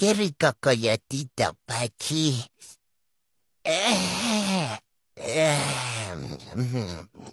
kerika kajatita patsi. Äh, äh, mm-hmm.